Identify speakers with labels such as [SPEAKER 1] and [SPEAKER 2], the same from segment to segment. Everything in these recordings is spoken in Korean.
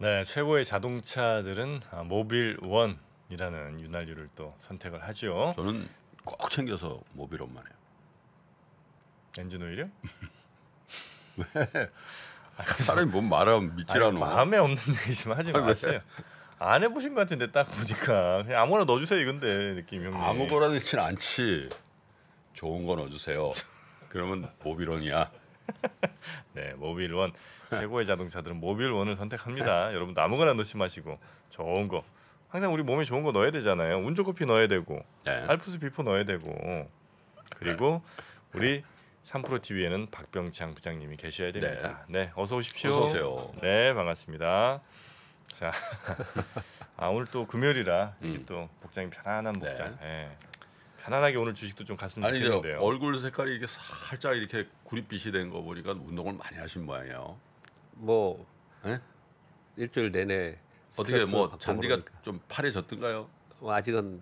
[SPEAKER 1] 네, 최고의 자동차들은 아, 모빌 원이라는 윤활유를 또 선택을
[SPEAKER 2] 하죠. 저는 꼭 챙겨서 모빌 원만 해요. 엔진 오일이요? 왜? 아, 사람이 뭔 말하면 미치라노 마음에
[SPEAKER 1] 없는 얘기지만 하지 마세요. 안 해보신 것 같은데 딱 보니까 그냥 아무거나 넣어주세요 이건데 느낌
[SPEAKER 2] 형님. 아무거나 넣진 않지. 좋은 거 넣어주세요. 그러면 모빌원이야. 네, 모빌 원 최고의 자동차들은 모빌 원을 선택합니다.
[SPEAKER 1] 여러분 아무거나 넣지 마시고 좋은 거. 항상 우리 몸에 좋은 거 넣어야 되잖아요. 운조커피 넣어야 되고 네. 알프스 비포 넣어야 되고 그리고 우리 3프로 TV에는 박병창 부장님이 계셔야 됩니다. 네, 네 어서 오십시오. 어서 오세요. 네, 반갑습니다. 자, 아 오늘 또 금요일이라 음. 이게 또 복장이 편안한 복장. 네. 네. 가난하게 오늘 주식도 좀 갔으면 아니, 좋겠는데요. 얼굴
[SPEAKER 2] 색깔이 이게 살짝 이렇게 구릿빛이 된 거 보니까 운동을 많이 하신 모양이에요. 뭐 네? 일주일
[SPEAKER 3] 내내 어떻게 뭐 잔디가 그러니까. 좀 파래졌던가요? 뭐 아직은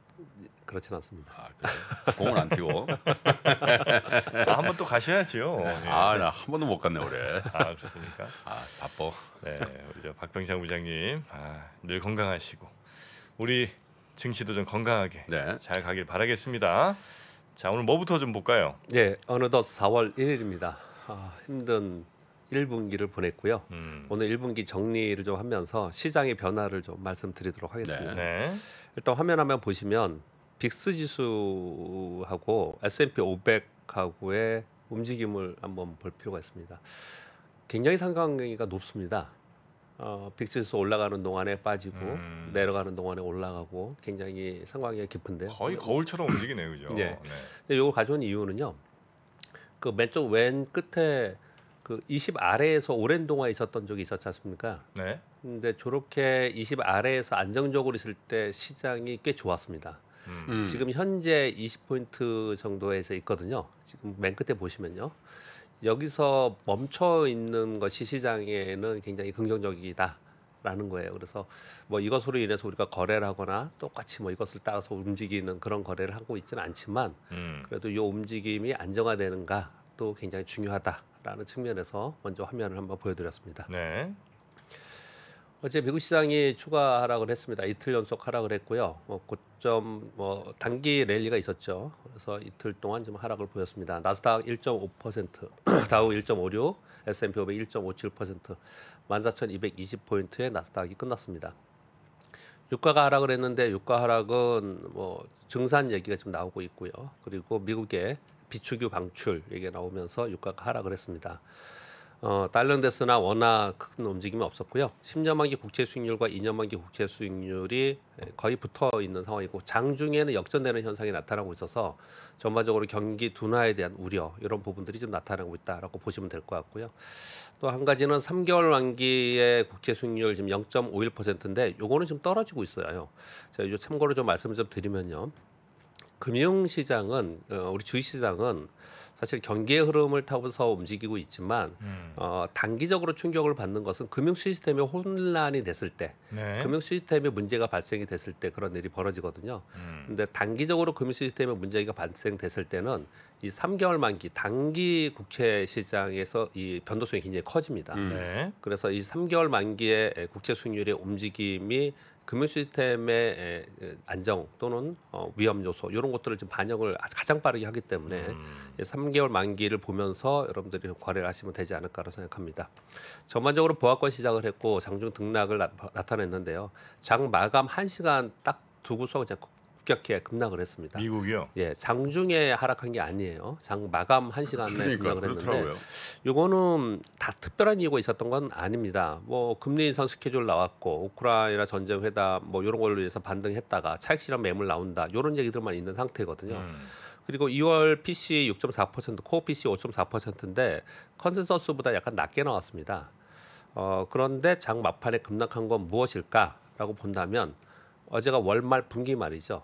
[SPEAKER 3] 그렇진 않습니다. 아, 그래. 공을 안 튀고 아, 한번 또 가셔야지요. 네.
[SPEAKER 2] 예. 아나 한 번도 못 갔네 올해. 아 그렇습니까? 아 바빠. 네
[SPEAKER 1] 우리 저 박병창 부장님 아, 늘 건강하시고 우리 증시도 좀 건강하게 네. 잘
[SPEAKER 3] 가길 바라겠습니다. 자 오늘 뭐부터 좀 볼까요? 예, 어느덧 4월 1일입니다. 아, 힘든 1분기를 보냈고요. 음. 오늘 1분기 정리를 좀 하면서 시장의 변화를 좀 말씀드리도록 하겠습니다. 네. 네. 일단 화면 화면 보시면 빅스 지수하고 S&P 500하고의 움직임을 한번 볼 필요가 있습니다. 굉장히 상관관계가 높습니다. 어, 빅스에서 올라가는 동안에 빠지고 음. 내려가는 동안에 올라가고 굉장히 상황이 깊은데 거의 거울처럼
[SPEAKER 1] 움직이네요, 그죠? 예.
[SPEAKER 3] 네. 이걸 가져온 이유는요. 그 맨쪽 왼 끝에 그 20 아래에서 오랜 동안 있었던 적이 있었지 않습니까? 네. 근데 저렇게 20 아래에서 안정적으로 있을 때 시장이 꽤 좋았습니다. 음. 지금 현재 20포인트 정도에서 있거든요. 지금 맨 끝에 보시면요. 여기서 멈춰 있는 것이 시장에는 굉장히 긍정적이다. 라는 거예요. 그래서 뭐 이것으로 인해서 우리가 거래를 하거나 똑같이 뭐 이것을 따라서 움직이는 그런 거래를 하고 있지는 않지만 음. 그래도 이 움직임이 안정화되는가 또 굉장히 중요하다라는 측면에서 먼저 화면을 한번 보여드렸습니다. 네. 어제 미국 시장이 추가 하락을 했습니다. 이틀 연속 하락을 했고요. 뭐 고점 뭐 단기 랠리가 있었죠. 그래서 이틀 동안 좀 하락을 보였습니다. 나스닥 1.5%, 다우 1.56, S&P 500 1.57%, 14,220포인트에 나스닥이 끝났습니다. 유가가 하락을 했는데 유가 하락은 뭐 증산 얘기가 지금 나오고 있고요. 그리고 미국의 비축유 방출 얘기가 나오면서 유가가 하락을 했습니다. 어, 달러대스나 원화 큰 움직임이 없었고요. 10년 만기 국채 수익률과 2년 만기 국채 수익률이 예, 거의 붙어 있는 상황이고 장중에는 역전되는 현상이 나타나고 있어서 전반적으로 경기 둔화에 대한 우려 이런 부분들이 좀 나타나고 있다라고 보시면 될 것 같고요. 또 한 가지는 3개월 만기의 국채 수익률 지금 0.51%인데 요거는 지금 떨어지고 있어요. 제가 참고로 좀 말씀 을좀 드리면요. 금융시장은 어, 우리 주식시장은 사실 경기의 흐름을 타고서 움직이고 있지만 음. 어, 단기적으로 충격을 받는 것은 금융 시스템의 혼란이 됐을 때 네. 금융 시스템에 문제가 발생이 됐을 때 그런 일이 벌어지거든요. 음. 근데 단기적으로 금융 시스템에 문제가 발생됐을 때는 이 3개월 만기 단기 국채 시장에서 이 변동성이 굉장히 커집니다. 음. 네. 그래서 이 3개월 만기의 국채 수익률의 움직임이 금융 시스템의 안정 또는 어, 위험 요소 이런 것들을 지금 반영을 가장 빠르게 하기 때문에 음. 3개월 만기를 보면서 여러분들이 거래를 하시면 되지 않을까라고 생각합니다. 전반적으로 보합권 시작을 했고 장중 등락을 나, 타냈는데요장 마감 1시간 딱 두고서 그냥 급격히 급락을 했습니다. 미국이요? 예, 장중에 하락한 게 아니에요. 장 마감 한 시간 내에 그러니까, 급락을 그렇더라고요. 했는데 이거는 다 특별한 이유가 있었던 건 아닙니다. 뭐 금리 인상 스케줄 나왔고 우크라이나 전쟁 회담 뭐 이런 걸로 인해서 반등했다가 차익 실현 매물 나온다 이런 얘기들만 있는 상태거든요. 음. 그리고 2월 PC 6.4%, 코어 PC 5.4%인데 컨센서스보다 약간 낮게 나왔습니다. 어, 그런데 장 막판에 급락한 건 무엇일까라고 본다면 어제가 월말 분기 말이죠.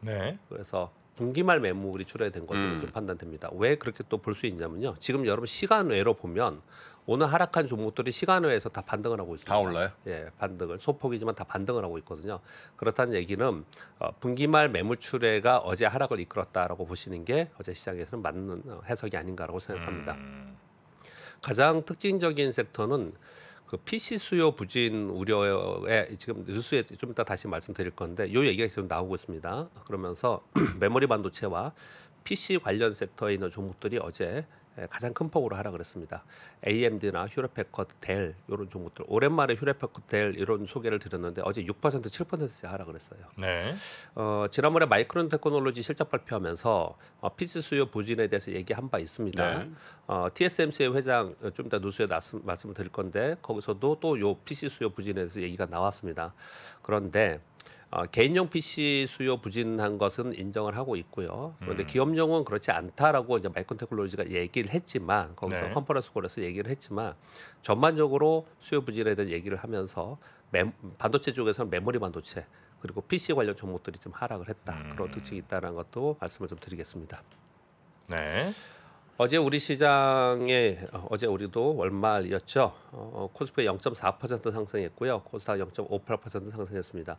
[SPEAKER 3] 네. 그래서 분기말 매물이 출하된 것으로 음. 판단됩니다. 왜 그렇게 또 볼 수 있냐면요. 지금 여러분 시간 외로 보면 오늘 하락한 종목들이 시간 외에서 다 반등을 하고 있습니다. 다 올라요? 예, 반등을 소폭이지만 다 반등을 하고 있거든요. 그렇다는 얘기는 어, 분기말 매물 출회가 어제 하락을 이끌었다라고 보시는 게 어제 시장에서는 맞는 어, 해석이 아닌가라고 생각합니다. 음. 가장 특징적인 섹터는 그 PC 수요 부진 우려에 지금 뉴스에 좀 이따 다시 말씀드릴 건데 요 얘기가 지금 나오고 있습니다. 그러면서 메모리 반도체와 PC 관련 섹터에 있는 종목들이 어제 예, 가장 큰 폭으로 하라 그랬습니다. AMD나 휴레페컷, 델 이런 종목들 오랜만에 휴레페컷, 델 이런 소개를 드렸는데 어제 6% 7%씩 하라 그랬어요. 네. 어, 지난번에 마이크론 테크놀로지 실적 발표하면서 어, 피스 수요 부진에 대해서 얘기한 바 있습니다. 네. 어, TSMC의 회장 어, 좀 이따 누수에 나 말씀, 말씀을 드릴 건데 거기서도 또 요 PC 수요 부진에 대해서 얘기가 나왔습니다. 그런데 어, 개인용 PC 수요 부진한 것은 인정을 하고 있고요. 그런데 음. 기업용은 그렇지 않다라고 이제 마이크 테크놀로지가 얘기를 했지만 거기서 네. 컨퍼런스 콜에서 얘기를 했지만 전반적으로 수요 부진에 대한 얘기를 하면서 매, 반도체 쪽에서는 메모리 반도체 그리고 PC 관련 종목들이 좀 하락을 했다 음. 그런 특징이 있다는 것도 말씀을 좀 드리겠습니다. 네. 어제 우리 시장에 어, 어제 우리도 월말이었죠. 어, 어 코스피 0.4% 상승했고요. 코스닥 0.58% 상승했습니다.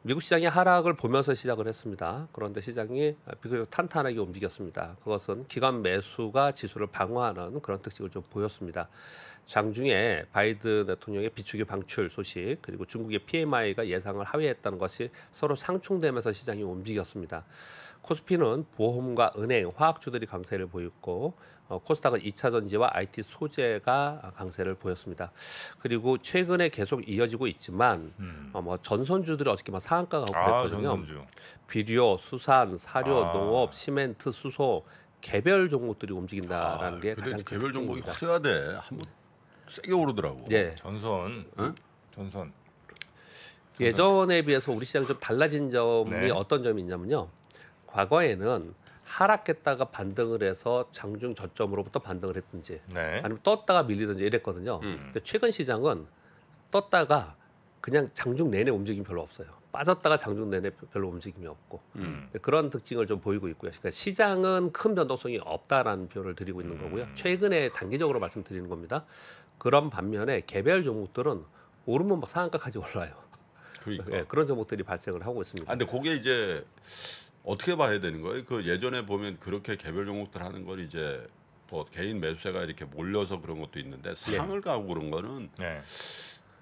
[SPEAKER 3] 미국 시장의 하락을 보면서 시작을 했습니다. 그런데 시장이 아, 비교적 탄탄하게 움직였습니다. 그것은 기관 매수가 지수를 방어하는 그런 특징을 좀 보였습니다. 장중에 바이든 대통령의 비축유 방출 소식 그리고 중국의 PMI가 예상을 하회했다는 것이 서로 상충되면서 시장이 움직였습니다. 코스피는 보험과 은행, 화학주들이 강세를 보였고 어, 코스닥은 2차 전지와 IT 소재가 강세를 보였습니다. 그리고 최근에 계속 이어지고 있지만 음. 어, 뭐 전선주들이 어저께 막 상한가가 오고 했거든요 아, 비료, 수산, 사료, 아. 농업, 시멘트, 수소 개별 종목들이 움직인다라는 아, 게 가장 개별 종목이 화려하대. 한번
[SPEAKER 1] 세게 오르더라고.
[SPEAKER 3] 예. 전선. 응? 전선. 예전에 비해서 우리 시장이 좀 달라진 점이 네. 어떤 점이 있냐면요. 과거에는 하락했다가 반등을 해서 장중 저점으로부터 반등을 했든지 네. 아니면 떴다가 밀리든지 이랬거든요. 음. 최근 시장은 떴다가 그냥 장중 내내 움직임 별로 없어요. 빠졌다가 장중 내내 별로 움직임이 없고 음. 네, 그런 특징을 좀 보이고 있고요. 그러니까 시장은 큰 변동성이 없다라는 표를 드리고 있는 음. 거고요. 최근에 단기적으로 말씀드리는 겁니다. 그런 반면에 개별 종목들은 오르면 막 상한가까지 올라요. 그러니까. 네, 그런 종목들이 발생을 하고 있습니다. 그런데 아, 그게 이제 어떻게
[SPEAKER 2] 봐야 되는 거예요? 그 예전에 보면 그렇게 개별 종목들 하는 걸 이제 뭐 개인 매수세가 이렇게 몰려서 그런 것도 있는데 네. 상을 예. 가고 그런 거는 예.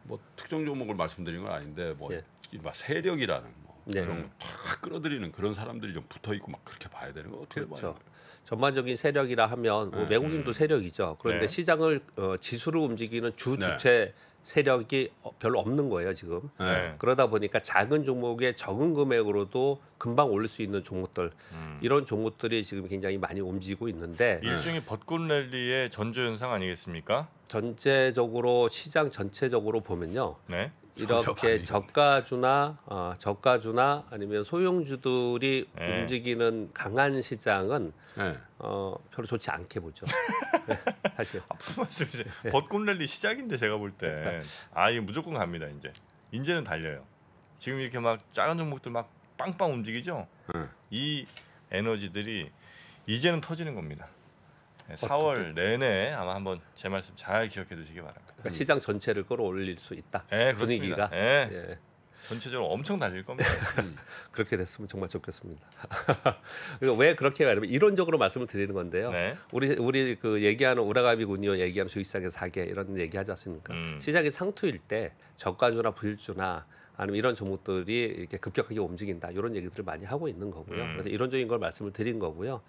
[SPEAKER 2] 뭐 특정 종목을 말씀드린 건 아닌데 뭐 예. 이막 세력이라는 뭐 네. 그런 거다 끌어들이는 그런 사람들이 좀 붙어
[SPEAKER 3] 있고 막 그렇게 봐야 되는 거 어떻게 그렇죠. 봐요? 전반적인 세력이라 하면 뭐 음, 외국인도 음. 세력이죠. 그런데 네. 시장을 어, 지수로 움직이는 주 네. 주체 세력이 어, 별로 없는 거예요 지금. 네. 네. 그러다 보니까 작은 종목의 적은 금액으로도 금방 올릴 수 있는 종목들 음. 이런 종목들이 지금 굉장히 많이 움직이고 있는데 일종의
[SPEAKER 1] 네. 벚꽃 랠리의 전조 현상 아니겠습니까?
[SPEAKER 3] 전체적으로 시장 전체적으로 보면요. 네. 이렇게 저가주나 어, 저가주나 아니면 소형주들이 네. 움직이는 강한 시장은 네. 어, 별로 좋지 않게 보죠. 네, 사실. 아, 무슨 말씀이세요? 네. 벚꽃 랠리 시작인데 제가 볼 때아이 네. 무조건 갑니다 이제.
[SPEAKER 1] 이제는 달려요. 지금 이렇게 막 작은 종목들 막 빵빵 움직이죠. 이 에너지들이 이제는 터지는 겁니다. 4월 내내 아마 한번 제 말씀 잘 기억해 두시기 바랍니다. 그러니까 시장 전체를 끌어올릴 수 있다. 네, 분위기가. 네. 예.
[SPEAKER 3] 전체적으로 엄청 달릴 겁니다. 그렇게 됐으면 정말 좋겠습니다. 왜 그렇게 말하면 이론적으로 말씀을 드리는 건데요. 네. 우리 우리 그 얘기하는 우라가비 군요 얘기하는 주식시장의 사계 이런 얘기하지 않습니까? 음. 시장이 상투일 때 저가주나 부일주나 아니면 이런 종목들이 이렇게 급격하게 움직인다 이런 얘기들을 많이 하고 있는 거고요. 음. 그래서 이론적인 걸 말씀을 드린 거고요.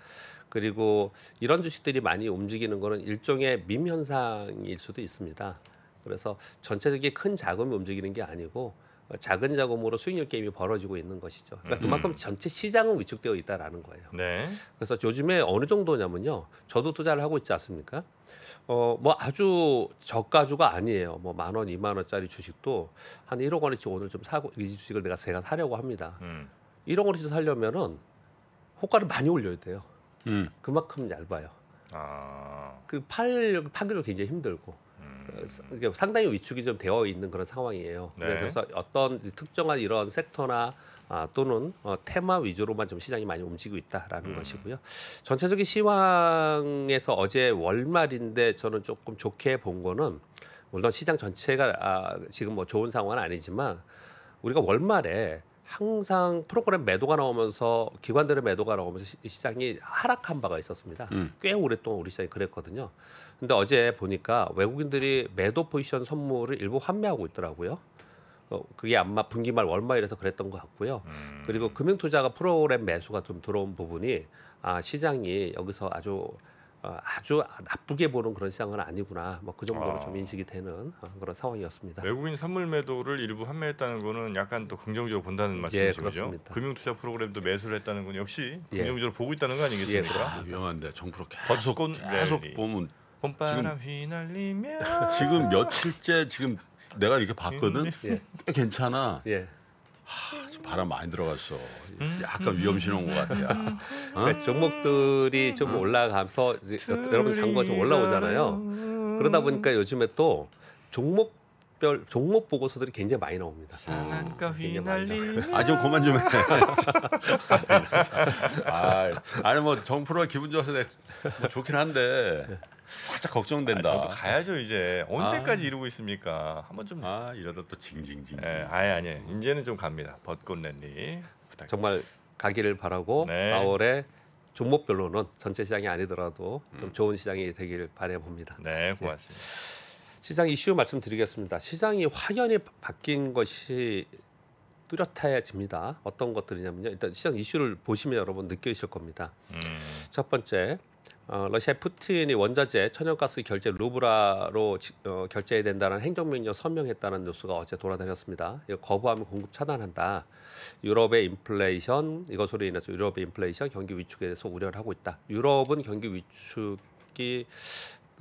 [SPEAKER 3] 그리고 이런 주식들이 많이 움직이는 거는 일종의 밈 현상일 수도 있습니다. 그래서 전체적인 큰 자금이 움직이는 게 아니고 어, 작은 자금으로 수익률 게임이 벌어지고 있는 것이죠. 그러니까 음. 그만큼 전체 시장은 위축되어 있다라는 거예요. 네. 그래서 요즘에 어느 정도냐면요. 저도 투자를 하고 있지 않습니까? 어, 뭐 아주 저가주가 아니에요. 뭐 만 원, 이만 원짜리 주식도 한 1억 원어치 오늘 좀 사고 이 주식을 내가 제가 사려고 합니다. 음. 1억 원어치 사려면은 호가를 많이 올려야 돼요. 음. 그만큼 얇아요. 아. 그 팔, 팔기도 굉장히 힘들고. 어, 상당히 위축이 좀 되어 있는 그런 상황이에요. 네. 네. 그래서 어떤 특정한 이런 섹터나 아, 또는 어, 테마 위주로만 좀 시장이 많이 움직이고 있다라는 음. 것이고요. 전체적인 시황에서 어제 월말인데 저는 조금 좋게 본 거는 물론 시장 전체가 아, 지금 뭐 좋은 상황은 아니지만 우리가 월말에 항상 프로그램 매도가 나오면서 기관들의 매도가 나오면서 시장이 하락한 바가 있었습니다. 음. 꽤 오랫동안 우리 시장이 그랬거든요. 근데 어제 보니까 외국인들이 매도 포지션 선물을 일부 환매하고 있더라고요. 어, 그게 아마 분기말 월말이라서 그랬던 것 같고요. 음. 그리고 금융투자가 프로그램 매수가 좀 들어온 부분이 아 시장이 여기서 아주 어, 아주 나쁘게 보는 그런 시장은 아니구나. 뭐 그 정도로 아. 좀 인식이 되는 어, 그런 상황이었습니다.
[SPEAKER 1] 외국인 선물 매도를 일부 판매했다는 거는 약간 또 긍정적으로 본다는 말씀이시죠? 예, 금융 투자 프로그램도 매수를 했다는 건 역시
[SPEAKER 2] 예. 긍정적으로 예. 보고 있다는 거 아니겠습니까? 예, 아, 위험한데 정부로 계속 계속 보면 봄바람
[SPEAKER 1] 휘날리며 지금
[SPEAKER 2] 며칠째 지금 내가 이렇게 봤거든. 꽤 음, 예. 괜찮아. 예. 하, 아, 좀 바람 많이 들어갔어. 음, 약간 음, 위험신 호인것 음. 같아요.
[SPEAKER 3] 어? 그 종목들이 좀 어. 올라가면서 여러분 장부가 좀 올라오잖아요. 그러다 보니까 요즘에 또 종목 별 종목 보고서들이 굉장히 많이 나옵니다. 아,
[SPEAKER 2] 아좀 그만 좀 해. 아, 아니 뭐 정프로 기분 좋아서 뭐 좋긴 한데 살짝 걱정된다. 아, 저도 가야죠
[SPEAKER 1] 이제 언제까지 아. 이러고 있습니까? 한번 좀아 이러다 또 징징징. 예,
[SPEAKER 3] 아예 아니에요. 이제는 좀 갑니다. 벚꽃 랠리 부탁. 정말 가기를 바라고 네. 4월에 종목별로는 전체 시장이 아니더라도 좀 음. 좋은 시장이 되길 바래 봅니다. 네, 예. 고맙습니다. 네. 시장 이슈 말씀드리겠습니다. 시장이 확연히 바뀐 것이 뚜렷해집니다. 어떤 것들이냐면요. 일단 시장 이슈를 보시면 여러분 느끼실 겁니다. 음. 첫 번째, 어, 러시아 의 푸틴이 원자재 천연가스 결제 루브라로 어, 결제해야 된다는 행정명령 선명했다는 뉴스가 어제 돌아다녔습니다. 이거 거부하면 공급 차단한다. 유럽의 인플레이션 이것으로 인해서 유럽의 인플레이션 경기 위축에서 대해 우려를 하고 있다. 유럽은 경기 위축이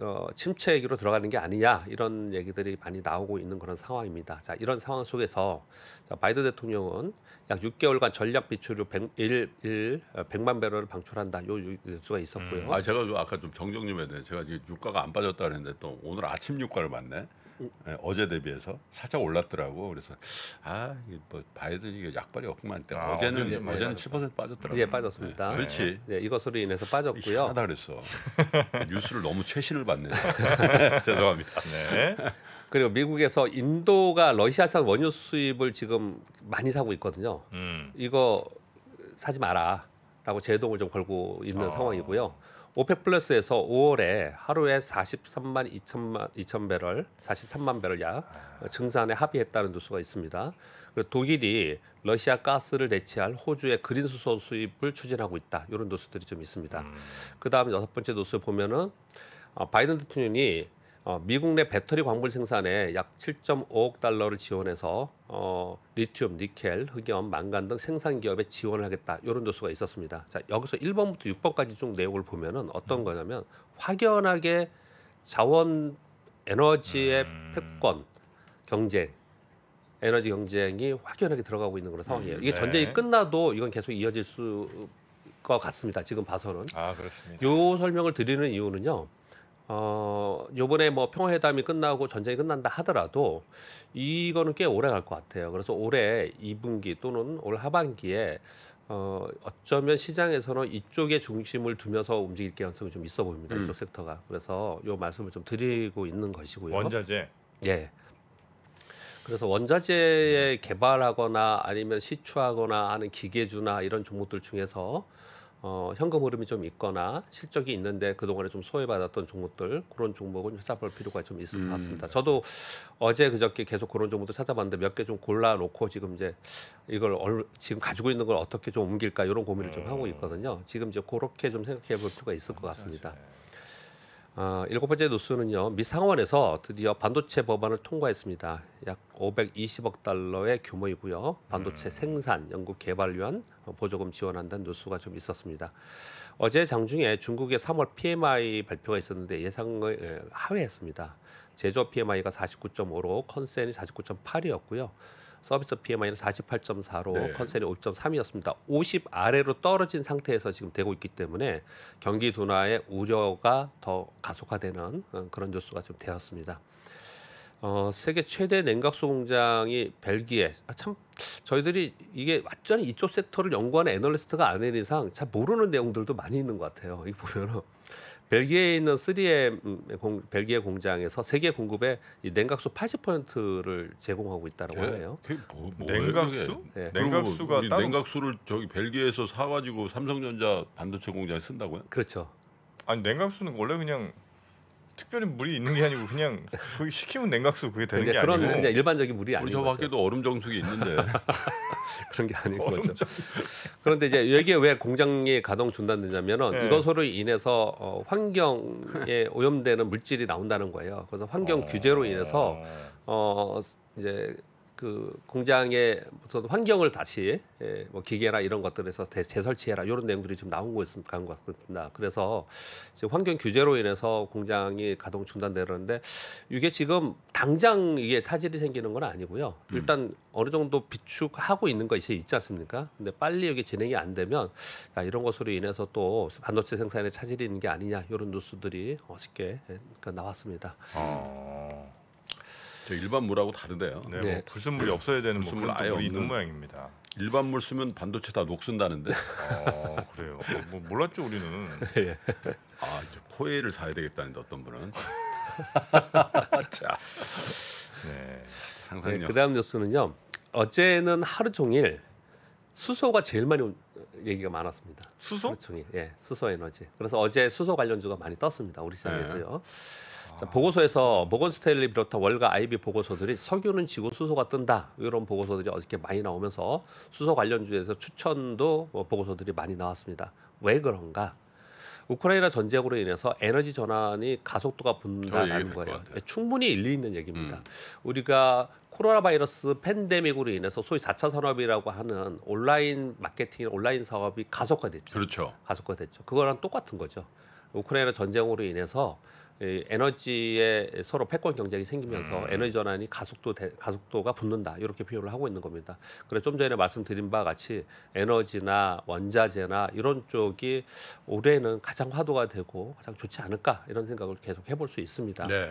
[SPEAKER 3] 어, 침체기로 들어가는 게 아니냐 이런 얘기들이 많이 나오고 있는 그런 상황입니다. 자 이런 상황 속에서 자, 바이든 대통령은 약 6개월간 전략 비출류 100, 100, 만 배럴을 방출한다 요 뉴스가 있었고요. 음, 아 제가
[SPEAKER 2] 그 아까 좀 정정 좀 해야 돼. 제가 지금 유가가 안 빠졌다 그랬는데 또 오늘 아침 유가를 봤네. 네, 어제 대비해서 살짝 올랐더라고. 그래서 아이뭐 바이든이 게 약발이 없구만 때 아, 어제는 어 어제는 예, 7% 빠졌더라고. 예 빠졌습니다.
[SPEAKER 3] 네, 그렇지. 예, 이것으로 인해서 빠졌고요. 하다 그랬어. 뉴스를 너무 최신을 봤네. 죄송합니다. 네. 네. 그리고 미국에서 인도가 러시아산 원유 수입을 지금 많이 사고 있거든요. 음. 이거 사지 마라라고 제동을 좀 걸고 있는 어. 상황이고요. 오펙 플러스에서 5월에 하루에 43만 2천만 2천 배럴, 43만 배럴 약 증산에 합의했다는 뉴스가 있습니다. 그리고 독일이 러시아 가스를 대체할 호주의 그린 수소 수입을 추진하고 있다. 이런 뉴스들이 좀 있습니다. 음. 그다음 여섯 번째 뉴스 보면은 아, 바이든 대통령이 어, 미국 내 배터리 광물 생산에 약 7.5억 달러를 지원해서 어, 리튬, 니켈, 흑염, 망간 등 생산 기업에 지원을 하겠다 이런 도수가 있었습니다. 자 여기서 1번부터 6번까지 쭉 내용을 보면은 어떤 음. 거냐면 확연하게 자원 에너지의 음. 패권 경쟁 에너지 경쟁이 확연하게 들어가고 있는 그런 상황이에요. 음, 이게 전쟁이 네. 끝나도 이건 계속 이어질 수 것 같습니다. 지금 봐서는. 아 그렇습니다. 요 설명을 드리는 이유는요. 어, 요번에 뭐 평화회담이 끝나고 전쟁이 끝난다 하더라도 이거는 꽤 오래 갈 것 같아요. 그래서 올해 2분기 또는 올 하반기에 어, 어쩌면 시장에서는 이쪽에 중심을 두면서 움직일 가능성이 좀 있어 보입니다. 음. 이쪽 섹터가. 그래서 요 말씀을 좀 드리고 있는 것이고요. 원자재. 예. 그래서 원자재에 음. 개발하거나 아니면 시추하거나 하는 기계주나 이런 종목들 중에서 어, 현금 흐름이 좀 있거나 실적이 있는데 그동안에 좀 소외받았던 종목들 그런 종목은 찾아볼 필요가 좀 있을 것 같습니다. 음. 저도 어제 그저께 계속 그런 종목도 찾아봤는데 몇 개 좀 골라놓고 지금 이제 이걸 얼, 지금 가지고 있는 걸 어떻게 좀 옮길까 이런 고민을 좀 하고 음. 있거든요. 지금 이제 그렇게 좀 생각해 볼 필요가 있을 것 같습니다. 그렇 어, 일곱 번째 뉴스는요. 미 상원에서 드디어 반도체 법안을 통과했습니다. 약 520억 달러의 규모이고요. 반도체 음. 생산, 연구 개발 위한 보조금 지원한다는 뉴스가 좀 있었습니다. 어제 장중에 중국의 3월 PMI 발표가 있었는데 예상을 예, 하회했습니다. 제조 PMI가 49.5로 컨센이 49.8이었고요. 서비스 피해 마이너 48.4로 네. 컨센이 5.3이었습니다. 50 아래로 떨어진 상태에서 지금 되고 있기 때문에 경기 둔화의 우려가 더 가속화되는 어, 그런 뉴스가 좀 되었습니다. 어, 세계 최대 냉각수 공장이 벨기에. 아, 참 저희들이 이게 완전히 이쪽 섹터를 연구하는 애널리스트가 아닌 이상 잘 모르는 내용들도 많이 있는 것 같아요. 이 보면은 벨기에에 있는 3M 음, 공, 벨기에 공장에서 세계 공급에이 냉각수 80%를 제공하고 있다라고해요그 예, 뭐, 냉각수? 네. 냉각수가 따로...
[SPEAKER 2] 냉각수를 저기 벨기에에서 사가지고 삼성전자 반도체 공장에 쓴다고요? 그렇죠. 아니 냉각수는 원래 그냥
[SPEAKER 1] 특별히 물이 있는 게 아니고 그냥 거기 식히면 냉각수 그게 되는 그러게 그러니까 그런 아니고 그냥 일반적인
[SPEAKER 3] 물이 아니고 우리 저 밖에도 얼음 정수기 있는데 그런 게 아닌 거죠. 그런데 이제 이게 왜공장에 가동 중단되냐면은 네. 이것으로 인해서 어, 환경에 오염되는 물질이 나온다는 거예요. 그래서 환경 어. 규제로 인해서 어 이제 그 공장의 무슨 환경을 다시 예, 뭐 기계나 이런 것들에서 대, 재설치해라 이런 내용들이 좀 나온 거 있습니다. 것 같습니다. 그래서 지금 환경 규제로 인해서 공장이 가동 중단되는데 이게 지금 당장 이게 차질이 생기는 건 아니고요. 음. 일단 음. 어느 정도 비축하고 있는 것이 있지 않습니까? 근데 빨리 여기 진행이 안 되면 자, 이런 것으로 인해서 또 반도체 생산에 차질이 있는 게 아니냐 이런 뉴스들이 어저께 예, 그러니까 나왔습니다.
[SPEAKER 2] 어. 그 일반 물하고 다르대요. 네, 네. 뭐 불순물이 없어야 되는 불순물 뭐 아예 없는... 있는 모양입니다. 일반 물 쓰면 반도체 다 녹슨다는데. 아, 그래요. 뭐, 뭐 몰랐죠 우리는.
[SPEAKER 3] 예. 아
[SPEAKER 2] 이제 코에를 사야 되겠다는데 어떤 분은. 자, 네. 상상력. 네,
[SPEAKER 3] 그다음 뉴스는요. 어제는 하루 종일 수소가 제일 많이 얘기가 많았습니다. 수소? 하루 종일. 예, 수소 에너지. 그래서 어제 수소 관련주가 많이 떴습니다. 우리 시장에도요. 네. 자, 보고서에서 모건스일리 비롯한 월가 IB 보고서들이 석유는 지구 수소가 뜬다 이런 보고서들이 어저께 많이 나오면서 수소 관련주에서 추천도 뭐 보고서들이 많이 나왔습니다. 왜 그런가? 우크라이나 전쟁으로 인해서 에너지 전환이 가속도가 붙는다라는 거예요. 충분히 일리 있는 얘기입니다. 음. 우리가 코로나 바이러스 팬데믹으로 인해서 소위 4차 산업이라고 하는 온라인 마케팅, 온라인 사업이 가속화됐죠. 그렇죠. 가속화됐죠. 그거랑 똑같은 거죠. 우크라이나 전쟁으로 인해서 에너지에 서로 패권 경쟁이 생기면서 음. 에너지 전환이 가속도 대, 가속도가 붙는다 이렇게 표현을 하고 있는 겁니다. 그래서 좀 전에 말씀드린 바와 같이 에너지나 원자재나 이런 쪽이 올해는 가장 화두가 되고 가장 좋지 않을까 이런 생각을 계속 해볼 수 있습니다. 네.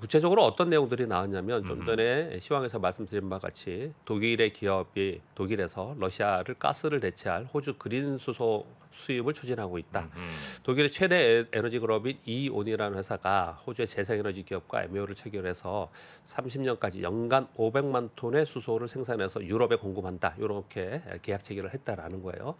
[SPEAKER 3] 구체적으로 어떤 내용들이 나왔냐면 좀 음. 전에 시황에서 말씀드린 바와 같이 독일의 기업이 독일에서 러시아를 가스를 대체할 호주 그린 수소 수입을 추진하고 있다. 음. 음. 독일의 최대 에너지 그룹인 이온이라는 회사가 호주의 재생에너지 기업과 MOU를 e 체결해서 30년까지 연간 500만 톤의 수소를 생산해서 유럽에 공급한다. 이렇게 계약 체결을 했다라는 거예요.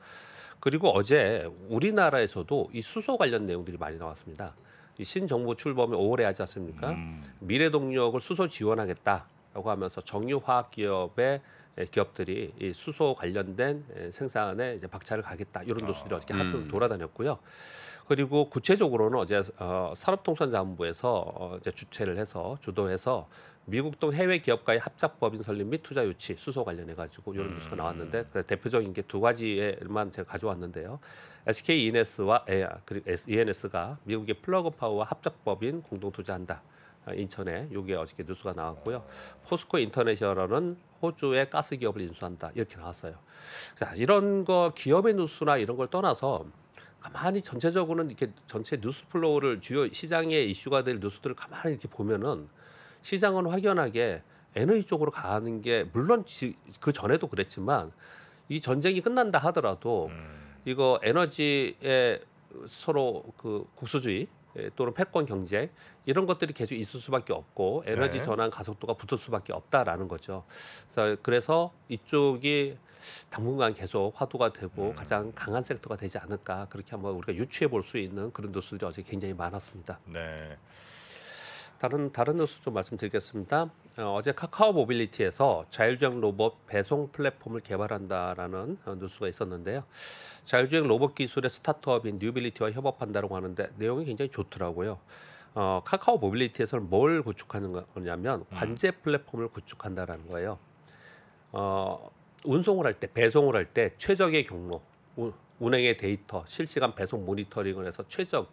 [SPEAKER 3] 그리고 어제 우리나라에서도 이 수소 관련 내용들이 많이 나왔습니다. 이 신정부 출범이 5월에 하지 않습니까? 음. 미래동력을 수소 지원하겠다. 라고 하면서 정유화학 기업의 예, 기업들이 이 수소 관련된 예, 생산에 이제 박차를 가겠다 이런 뉴스들이 어. 저께 하루 음. 돌아다녔고요. 그리고 구체적으로는 어제 어, 산업통상자원부에서 어, 이제 주최를 해서 주도해서 미국 동 해외 기업과의 합작법인 설립 및 투자 유치 수소 관련해 가지고 이런 뉴스가 음. 나왔는데 그 대표적인 게 두 가지에만 제가 가져왔는데요. SK 이네스와 e 에, 예, 그리고 ENS가 미국의 플러그 파워와 합작법인 공동 투자한다. 어, 인천에 요게 어저께 뉴스가 나왔고요. 포스코 인터내셔널은 호주의 가스 기업을 인수한다 이렇게 나왔어요. 자, 이런 거 기업의 뉴스나 이런 걸 떠나서 가만히 전체적으로는 이렇게 전체 뉴스 플로우를 주요 시장의 이슈가 될 뉴스들을 가만히 이렇게 보면은 시장은 확연하게 에너지 쪽으로 가는 게 물론 그 전에도 그랬지만 이 전쟁이 끝난다 하더라도 음. 이거 에너지에 서로 그 국수주의 예, 또는 패권 경제 이런 것들이 계속 있을 수밖에 없고 에너지 네. 전환 가속도가 붙을 수밖에 없다라는 거죠. 그래서, 그래서 이쪽이 당분간 계속 화두가 되고 음. 가장 강한 섹터가 되지 않을까 그렇게 한번 우리가 유추해 볼 수 있는 그런 뉴스들이 어제 굉장히 많았습니다. 네. 다른 다른 뉴스 좀 말씀드리겠습니다. 어, 어제 카카오 모빌리티에서 자율주행 로봇 배송 플랫폼을 개발한다라는 어, 뉴스가 있었는데요. 자율주행 로봇 기술의 스타트업인 뉴빌리티와 협업한다고 하는데 내용이 굉장히 좋더라고요. 어, 카카오 모빌리티에서는 뭘 구축하는 거냐면 음. 관제 플랫폼을 구축한다라는 거예요. 어, 운송을 할 때, 배송을 할 때 최적의 경로, 운행의 데이터, 실시간 배송 모니터링을 해서 최적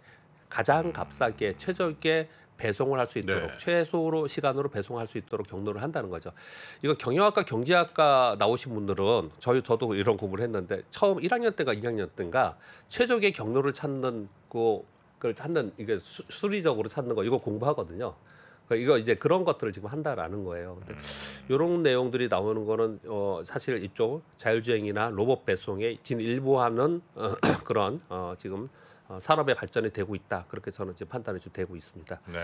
[SPEAKER 3] 가장 음. 값싸게 최적의 배송을 할 수 있도록 네. 최소로 시간으로 배송할 수 있도록 경로를 한다는 거죠. 이거 경영학과 경제학과 나오신 분들은 저희 저도 이런 공부를 했는데 처음 1학년 때가 2학년 때인가 최적의 경로를 찾는 그걸 찾는 이게 수, 수리적으로 찾는 거 이거 공부하거든요. 그러니까 이거 이제 그런 것들을 지금 한다라는 거예요. 근데 이런 음. 내용들이 나오는 거는 어, 사실 이쪽 자율주행이나 로봇 배송에 진일보하는 어, 그런 어, 지금 어, 산업의 발전이 되고 있다. 그렇게 저는 지금 판단이 좀 되고 있습니다. 네.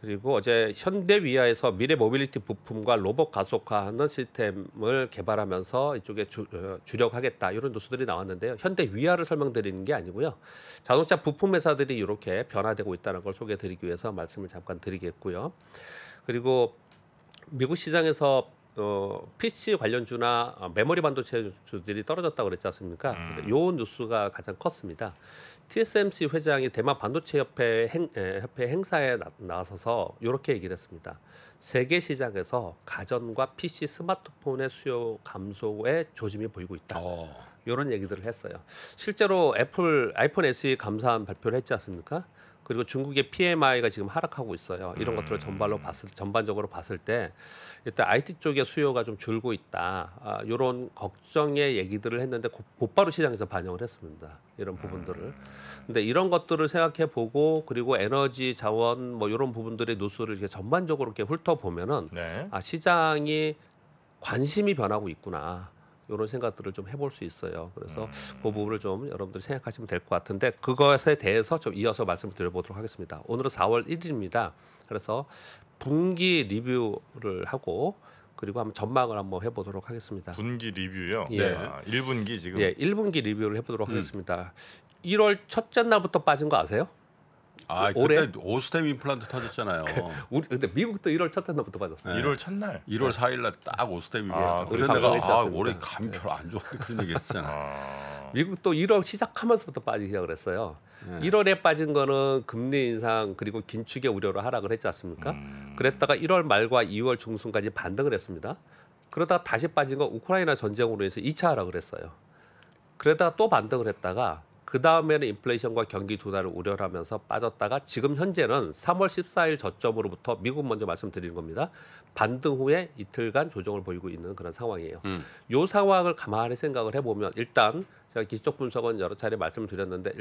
[SPEAKER 3] 그리고 어제 현대위아에서 미래 모빌리티 부품과 로봇 가속화하는 시스템을 개발하면서 이쪽에 주, 어, 주력하겠다 이런 뉴스들이 나왔는데요. 현대위아를 설명드리는 게 아니고요. 자동차 부품 회사들이 이렇게 변화되고 있다는 걸 소개드리기 위해서 말씀을 잠깐 드리겠고요. 그리고 미국 시장에서 어, PC 관련주나 어, 메모리 반도체주들이 떨어졌다고 그랬지 않습니까? 음. 요 뉴스가 가장 컸습니다. TSMC 회장이 대만 반도체 협회 행, 에, 협회 행사에 나, 나서서 이렇게 얘기를 했습니다. 세계 시장에서 가전과 PC 스마트폰의 수요 감소에 조짐이 보이고 있다. 어. 이런 얘기들을 했어요. 실제로 애플 아이폰 SE 감사한 발표를 했지 않습니까? 그리고 중국의 PMI가 지금 하락하고 있어요. 이런 것들을 음. 전반로 봤을 전반적으로 봤을 때 일단 IT 쪽의 수요가 좀 줄고 있다. 아, 이런 걱정의 얘기들을 했는데 곧, 곧바로 시장에서 반영을 했습니다. 이런 부분들을. 음. 근데 이런 것들을 생각해 보고 그리고 에너지 자원 뭐 이런 부분들의 노수를 이렇게 전반적으로 이렇게 훑어 보면은 네. 아 시장이 관심이 변하고 있구나. 이런 생각들을 좀 해볼 수 있어요. 그래서 음. 그 부분을 좀 여러분들이 생각하시면 될 것 같은데 그것에 대해서 좀 이어서 말씀을 드려보도록 하겠습니다. 오늘은 4월 1일입니다. 그래서 분기 리뷰를 하고 그리고 한번 전망을 한번 해보도록 하겠습니다. 분기 리뷰요? 예. 네. 아, 1분기 지금? 예, 1분기 리뷰를 해보도록 음. 하겠습니다. 1월 첫째 날부터 빠진 거 아세요? 아, 올해 오스템 임플란트 터졌잖아요. 그, 우리 근데 미국도 1월 첫 날부터 받았습니 네. 1월 첫날. 1월 4일 날 딱 오스템이 아, 그래서 내가 아, 올해 감이 네. 안좋은 그 그런 얘기 했잖아. 아. 미국도 1월 시작하면서부터 빠지기 시작을 했어요. 네. 1월에 빠진 거는 금리 인상 그리고 긴축의 우려로 하락을 했지 않습니까? 음. 그랬다가 1월 말과 2월 중순까지 반등을 했습니다. 그러다가 다시 빠진 거 우크라이나 전쟁으로 인해서 2차 하락을 했어요. 그러다가 또 반등을 했다가 그 다음에는 인플레이션과 경기 둔화를 우려하면서 빠졌다가 지금 현재는 3월 14일 저점으로부터 미국 먼저 말씀드리는 겁니다. 반등 후에 이틀간 조정을 보이고 있는 그런 상황이에요. 음. 요 상황을 가만히 생각을 해보면 일단 제가 기적 분석은 여러 차례 말씀드렸는데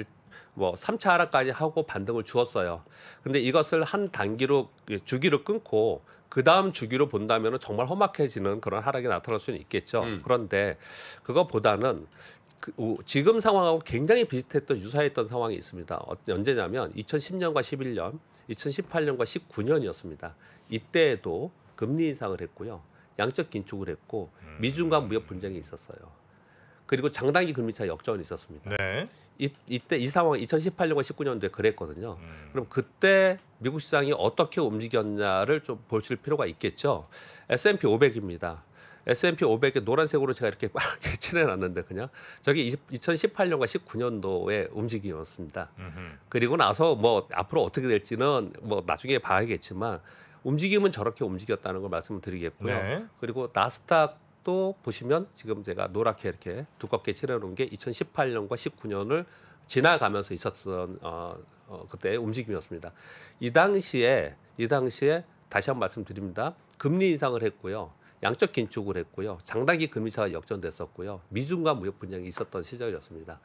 [SPEAKER 3] 뭐 3차 하락까지 하고 반등을 주었어요. 근데 이것을 한 단기로 예, 주기로 끊고 그 다음 주기로 본다면 정말 험악해지는 그런 하락이 나타날 수는 있겠죠. 음. 그런데 그거보다는 그, 지금 상황하고 굉장히 비슷했던 유사했던 상황이 있습니다. 어, 언제냐면 2010년과 11년, 2018년과 19년이었습니다. 이때에도 금리 인상을 했고요. 양적 긴축을 했고 음. 미중 간 무역 분쟁이 있었어요. 그리고 장단기 금리 차 역전이 있었습니다. 네. 이, 이때 이 상황 2018년과 19년도에 그랬거든요. 음. 그럼 그때 미국 시장이 어떻게 움직였냐를 좀 보실 필요가 있겠죠. S&P 500입니다. S&P 5 0 0에 노란색으로 제가 이렇게 빠르게 칠해놨는데 그냥 저게 20, 2018년과 19년도의 움직임이었습니다. 음흠. 그리고 나서 뭐 앞으로 어떻게 될지는 뭐 나중에 봐야겠지만 움직임은 저렇게 움직였다는 걸 말씀드리겠고요. 을 네. 그리고 나스닥 또 보시면 지금 제가 노랗게 이렇게 두껍게 칠해놓은 게 2018년과 19년을 지나가면서 있었던 어, 어, 그때의 움직임이었습니다. 이 당시에 이 당시에 다시 한 번 말씀드립니다. 금리 인상을 했고요. 양적 긴축을 했고요. 장단기 금리차가 역전됐었고요. 미중과 무역 분쟁이 있었던 시절이었습니다.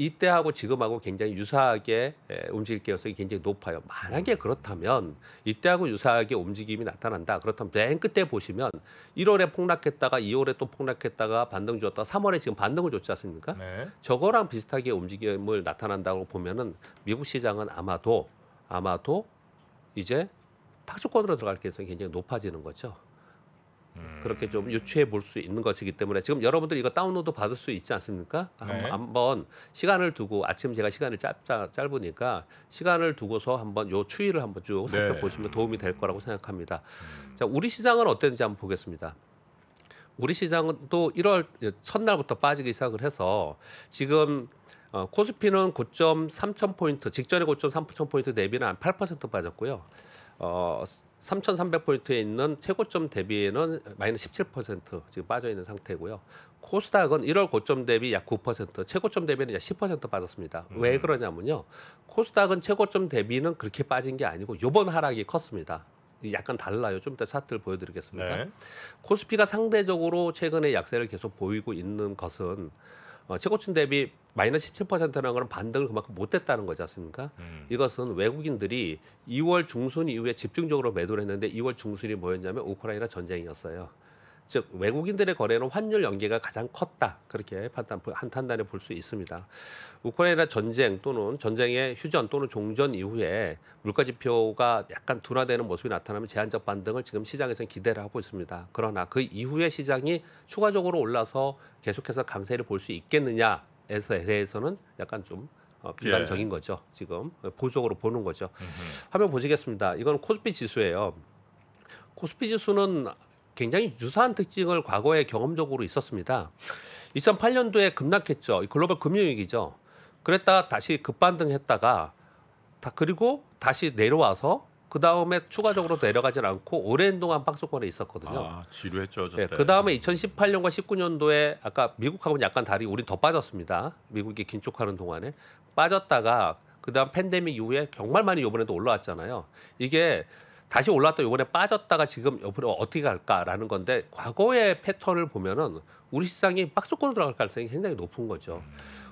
[SPEAKER 3] 이때하고 지금하고 굉장히 유사하게 움직일 개연성이 굉장히 높아요. 만약에 그렇다면 이때하고 유사하게 움직임이 나타난다. 그렇다면 맨 끝에 보시면 1월에 폭락했다가 2월에 또 폭락했다가 반등 주었다가 3월에 지금 반등을 줬지 않습니까? 네. 저거랑 비슷하게 움직임을 나타난다고 보면은 미국 시장은 아마도 아마도 이제 파수권으로 들어갈 개연성이 굉장히 높아지는 거죠. 그렇게 좀 유추해 볼 수 있는 것이기 때문에 지금 여러분들 이거 다운로드 받을 수 있지 않습니까? 네. 한번 시간을 두고 아침 제가 시간이 짧자 짧으니까 시간을 두고서 한번 요 추이를 한번 쭉 네. 살펴보시면 네. 도움이 될 거라고 생각합니다. 자, 우리 시장은 어땠는지 한번 보겠습니다. 우리 시장은 또 1월 첫날부터 빠지기 시작을 해서 지금 어, 코스피는 고점 3천 포인트 직전에 고점 3천 포인트 대비는 한 8% 빠졌고요. 어, 삼천삼백 포인트에 있는 최고점 대비에는 마이너스 십칠 퍼센트 지금 빠져 있는 상태고요. 코스닥은 1월 고점 대비 약 9%, 최고점 대비는 약 10% 빠졌습니다. 음. 왜 그러냐면요. 코스닥은 최고점 대비는 그렇게 빠진 게 아니고 요번 하락이 컸습니다. 약간 달라요. 좀 이따 차트를 보여드리겠습니다. 네. 코스피가 상대적으로 최근에 약세를 계속 보이고 있는 것은 어, 최고층 대비 마이너스 17%라는 건 반등을 그만큼 못했다는 거지 않습니까? 음. 이것은 외국인들이 2월 중순 이후에 집중적으로 매도를 했는데 2월 중순이 뭐였냐면 우크라이나 전쟁이었어요. 즉 외국인들의 거래는 환율 연계가 가장 컸다 그렇게 판단 한 판단해 볼수 있습니다. 우크라이나 전쟁 또는 전쟁의 휴전 또는 종전 이후에 물가 지표가 약간 둔화되는 모습이 나타나면 제한적 반등을 지금 시장에서는 기대를 하고 있습니다. 그러나 그 이후에 시장이 추가적으로 올라서 계속해서 강세를 볼 수있겠느냐에 대해서는 약간 좀 어, 비관적인 예. 거죠. 지금 보조적으로 보는 거죠. 음흠. 화면 보시겠습니다. 이건 코스피 지수예요. 코스피 지수는 굉장히 유사한 특징을 과거에 경험적으로 있었습니다. 2008년도에 급락했죠. 글로벌 금융위기죠. 그랬다가 다시 급반등했다가 다 그리고 다시 내려와서 그 다음에 추가적으로 내려가질 않고 오랜 동안 박스권에 있었거든요. 아, 지루했죠. 네, 예, 그 다음에 2018년과 19년도에 아까 미국하고는 약간 다리 우린 더 빠졌습니다. 미국이 긴축하는 동안에 빠졌다가 그 다음 팬데믹 이후에 정말 많이 이번에도 올라왔잖아요. 이게 다시 올랐다 이번에 빠졌다가 지금 옆으로 어떻게 갈까라는 건데 과거의 패턴을 보면은 우리 시장이 박스권으로 들어갈 가능성이 굉장히 높은 거죠.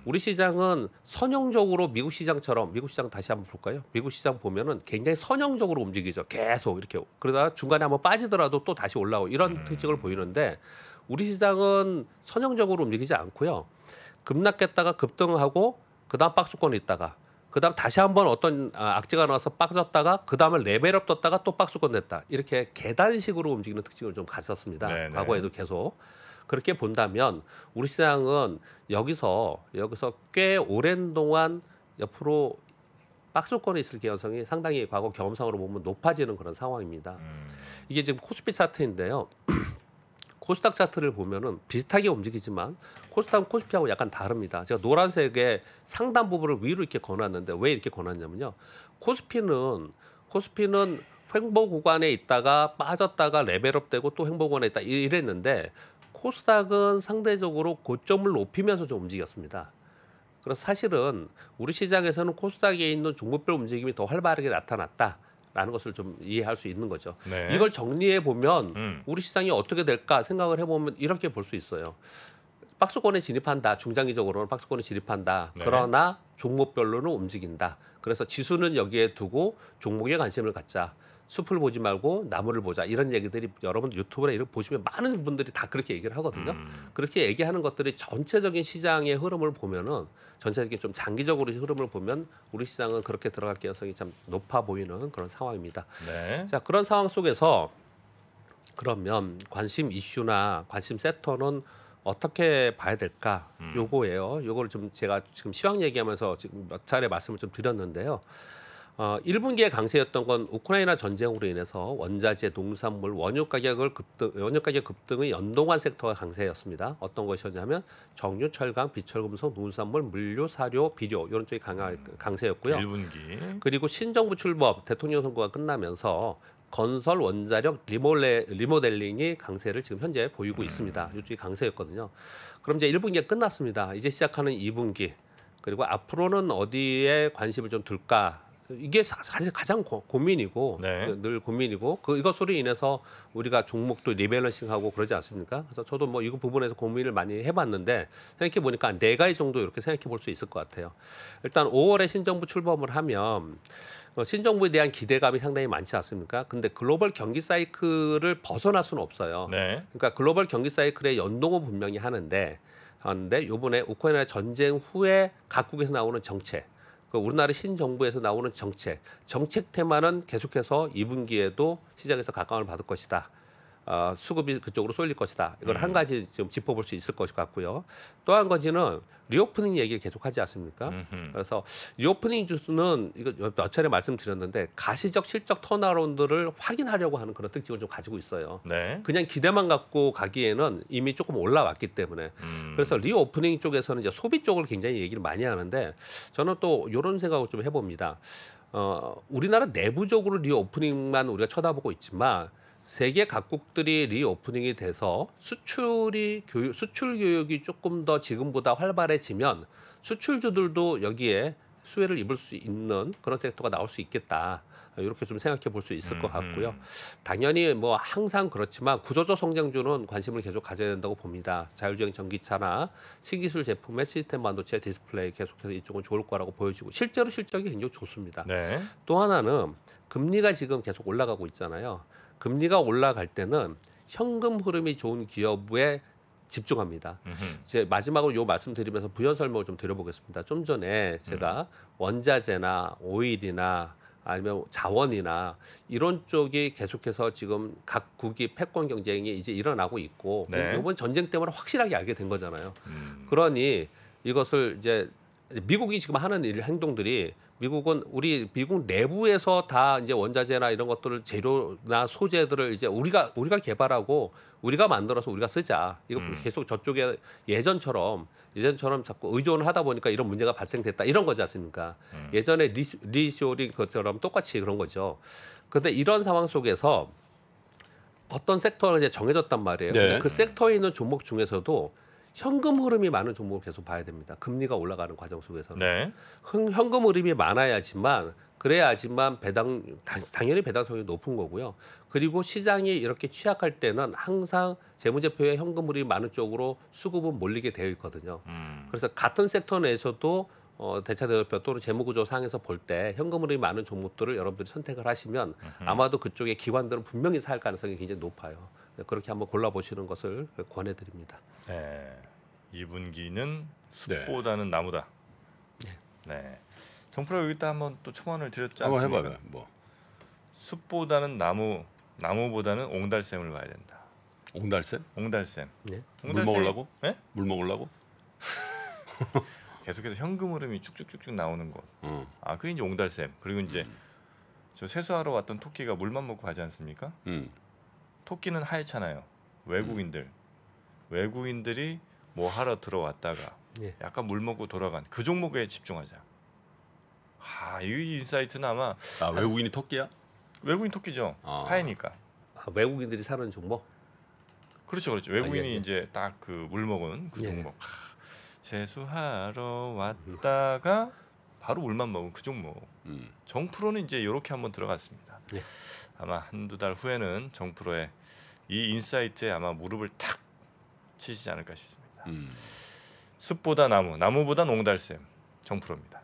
[SPEAKER 3] 우리 시장은 선형적으로 미국 시장처럼 미국 시장 다시 한번 볼까요? 미국 시장 보면은 굉장히 선형적으로 움직이죠. 계속 이렇게 그러다 중간에 한번 빠지더라도 또 다시 올라오고 이런 음. 특징을 보이는데 우리 시장은 선형적으로 움직이지 않고요. 급락했다가 급등하고 그다음 박스권에 있다가 그다음 다시 한번 어떤 아, 악재가 나와서 빡졌다가 그다음에 레벨업 떴다가 또 박스 건냈다 이렇게 계단식으로 움직이는 특징을 좀갖췄습니다 네네. 과거에도 계속 그렇게 본다면 우리 시장은 여기서 여기서 꽤 오랜 동안 옆으로 박스권에 있을 개연성이 상당히 과거 경험상으로 보면 높아지는 그런 상황입니다. 음. 이게 지금 코스피 차트인데요. 코스닥 차트를 보면은 비슷하게 움직이지만 코스닥 코스피하고 약간 다릅니다. 제가 노란색의 상단 부분을 위로 이렇게 건놨는데 왜 이렇게 건놨냐면요. 코스피는 코스피는 횡보 구간에 있다가 빠졌다가 레벨업되고 또 횡보 구간에 있다 이랬는데 코스닥은 상대적으로 고점을 높이면서 좀 움직였습니다. 그래서 사실은 우리 시장에서는 코스닥에 있는 종목별 움직임이 더 활발하게 나타났다. 라는 것을 좀 이해할 수 있는 거죠. 네. 이걸 정리해 보면 음. 우리 시장이 어떻게 될까 생각을 해보면 이렇게 볼 수 있어요. 박스권에 진입한다. 중장기적으로는 박스권에 진입한다. 네. 그러나 종목별로는 움직인다. 그래서 지수는 여기에 두고 종목에 관심을 갖자. 숲을 보지 말고 나무를 보자 이런 얘기들이 여러분 유튜브나 이런 보시면 많은 분들이 다 그렇게 얘기를 하거든요. 음. 그렇게 얘기하는 것들이 전체적인 시장의 흐름을 보면은 전체적인 좀 장기적으로 흐름을 보면 우리 시장은 그렇게 들어갈 가능성이 참 높아 보이는 그런 상황입니다. 네. 자 그런 상황 속에서 그러면 관심 이슈나 관심 섹터는 어떻게 봐야 될까? 음. 요거예요. 요거를좀 제가 지금 시황 얘기하면서 지금 몇 차례 말씀을 좀 드렸는데요. 어, 1분기에 강세였던 건 우크라이나 전쟁으로 인해서 원자재, 농산물, 원유 가격을 급등, 원유 가격 급등의 연동한 섹터가 강세였습니다. 어떤 것이었냐면 정유, 철강, 비철금속, 농산물, 물류, 사료, 비료 이런 쪽이 강하, 강세였고요. 1분기. 그리고 신정부 출범, 대통령 선거가 끝나면서 건설 원자력 리모레, 리모델링이 강세를 지금 현재 보이고 음. 있습니다. 이쪽이 강세였거든요. 그럼 이제 1분기가 끝났습니다. 이제 시작하는 2분기. 그리고 앞으로는 어디에 관심을 좀 둘까 그 이게 사실 가장 고, 민이고늘 네. 그 고민이고 그 이것으로 인해서 우리가 종목도 리밸런싱하고 그러지 않습니까? 그래서 저도 뭐 이거 부분에서 고민을 많이 해봤는데 생각해 보니까 네 가지 정도 이렇게 생각해 볼 수 있을 것 같아요. 일단 5월에 신정부 출범을 하면 어, 신정부에 대한 기대감이 상당히 많지 않습니까? 근데 글로벌 경기 사이클을 벗어날 수는 없어요. 네. 그러니까 글로벌 경기 사이클의 연동은 분명히 하는데 그런데 요번에 우크라이나 전쟁 후에 각국에서 나오는 정책 그 우리나라 신정부에서 나오는 정책, 정책 테마는 계속해서 2분기에도 시장에서 각광을 받을 것이다. 어, 수급이 그쪽으로 쏠릴 것이다. 이걸 음. 한 가지 지금 짚어볼 수 있을 것 같고요. 또 한 가지는 리오프닝 얘기 를 계속하지 않습니까? 음흠. 그래서 리오프닝 주스는 이거 몇 차례 말씀드렸는데 가시적 실적 턴아라운드를 확인하려고 하는 그런 특징을 좀 가지고 있어요. 네. 그냥 기대만 갖고 가기에는 이미 조금 올라왔기 때문에 음. 그래서 리오프닝 쪽에서는 이제 소비 쪽을 굉장히 얘기를 많이 하는데 저는 또 이런 생각을 좀 해봅니다. 어, 우리나라 내부적으로 리오프닝만 우리가 쳐다보고 있지만 세계 각국들이 리오프닝이 돼서 수출이 교육, 수출 교육이 조금 더 지금보다 활발해지면 수출주들도 여기에 수혜를 입을 수 있는 그런 섹터가 나올 수 있겠다. 이렇게 좀 생각해 볼 수 있을 것 음, 음. 같고요. 당연히 뭐 항상 그렇지만 구조적 성장주는 관심을 계속 가져야 된다고 봅니다. 자율주행 전기차나 신기술 제품의 시스템 반도체 디스플레이 계속해서 이쪽은 좋을 거라고 보여지고 실제로 실적이 굉장히 좋습니다. 네. 또 하나는 금리가 지금 계속 올라가고 있잖아요. 금리가 올라갈 때는 현금 흐름이 좋은 기업에 집중합니다. 이제 마지막으로 요 말씀드리면서 부연 설명을 좀 드려보겠습니다. 좀 전에 제가 음. 원자재나 오일이나 아니면 자원이나 이런 쪽이 계속해서 지금 각국이 패권 경쟁이 이제 일어나고 있고 네. 이번 전쟁 때문에 확실하게 알게 된 거잖아요. 음. 그러니 이것을 이제 미국이 지금 하는 일 행동들이 미국은 우리 미국 내부에서 다 이제 원자재나 이런 것들을 재료나 소재들을 이제 우리가 우리가 개발하고 우리가 만들어서 우리가 쓰자. 이거 음. 계속 저쪽에 예전처럼 예전처럼 자꾸 의존을 하다 보니까 이런 문제가 발생됐다. 이런 거지 않습니까? 음. 예전에 리, 리쇼링 것처럼 똑같이 그런 거죠. 근데 이런 상황 속에서 어떤 섹터가 이제 정해졌단 말이에요. 네. 그 섹터에 있는 종목 중에서도 현금 흐름이 많은 종목을 계속 봐야 됩니다. 금리가 올라가는 과정 속에서는 네. 현금 흐름이 많아야지만 그래야지만 배당 당연히 배당성이 높은 거고요. 그리고 시장이 이렇게 취약할 때는 항상 재무제표에 현금흐름이 많은 쪽으로 수급은 몰리게 되어 있거든요. 음. 그래서 같은 섹터 내에서도 어, 대차대조표 또는 재무구조 상에서 볼 때 현금흐름이 많은 종목들을 여러분들이 선택을 하시면 아마도 그쪽에 기관들은 분명히 살 가능성이 굉장히 높아요. 그렇게 한번 골라보시는 것을 권해드립니다.
[SPEAKER 1] 네, 2분기는
[SPEAKER 3] 숲보다는 네. 나무다.
[SPEAKER 1] 네. 네. 정프로 여기다 한번 또 첨언을 드렸지 않습니까? 한번 해봐요. 뭐 숲보다는 나무, 나무보다는 옹달샘을 봐야 된다. 옹달샘? 옹달샘. 네. 옹물 먹으려고? 네? 물 먹으려고? 계속해서 현금 흐름이 쭉쭉쭉쭉 나오는 곳. 음. 아, 그게 이제 옹달샘. 그리고 이제 음. 저 세수하러 왔던 토끼가 물만 먹고 가지 않습니까? 음. 토끼는 하얗잖아요. 외국인들 음. 외국인들이 뭐 하러 들어왔다가 예. 약간 물 먹고 돌아간 그 종목에 집중하자. 아, 이 인사이트는 아마 아, 외국인이 토끼야? 외국인 토끼죠. 아. 하얘니까. 아, 외국인들이 사는 종목? 그렇죠, 그렇죠. 외국인이 아, 예, 예. 이제 딱 그 물 먹은 그 예. 종목. 예. 재수하러 왔다가 바로 물만 먹은 그 종목. 음. 정프로는 이제 이렇게 한번 들어갔습니다. 예. 아마 한두 달 후에는 정프로의 이 인사이트에 아마 무릎을 탁 치시지 않을까 싶습니다. 음. 숲보다 나무, 나무보다 농달샘
[SPEAKER 2] 정프로입니다.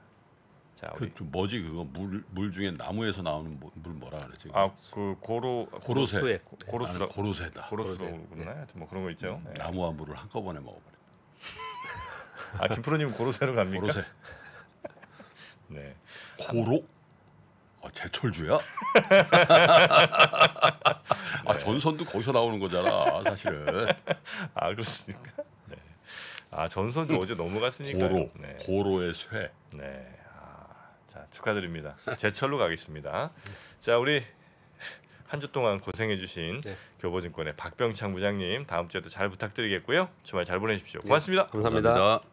[SPEAKER 2] 자, 그 뭐지 그거 물물 중에 나무에서 나오는 뭐, 물 뭐라 그러지? 아그 고로 고로쇠 고로쇠 고로쇠다 고로쇠. 고로쇠구나. 네. 뭐 그런 거 있죠. 음, 네. 나무와 물을 한꺼번에 먹어버려. 아 김프로님 고로쇠로 갑니까? 고로쇠. 네. 고로 아, 제철주야? 아, 네. 전선도 거기서 나오는 거잖아, 사실은.
[SPEAKER 1] 아, 그렇습니까? 네. 아, 전선도 어제 넘어갔으니까. 고로. 네. 고로의 쇠. 네. 아, 자, 축하드립니다. 제철로 가겠습니다. 자, 우리 한 주 동안 고생해 주신 네. 교보증권의 박병창 부장님, 다음 주에도 잘 부탁드리겠고요. 주말 잘 보내십시오. 고맙습니다. 네, 감사합니다. 감사합니다.